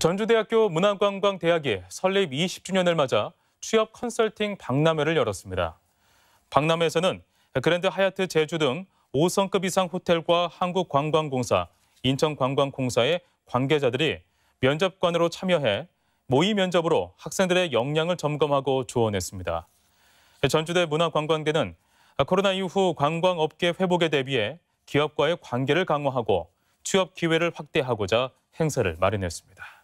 전주대학교 문화관광대학이 설립 20주년을 맞아 취업 컨설팅 박람회를 열었습니다. 박람회에서는 그랜드 하얏트 제주 등 5성급 이상 호텔과 한국관광공사, 인천관광공사의 관계자들이 면접관으로 참여해 모의 면접으로 학생들의 역량을 점검하고 조언했습니다. 전주대 문화관광대는 코로나 이후 관광업계 회복에 대비해 기업과의 관계를 강화하고 취업 기회를 확대하고자 행사를 마련했습니다.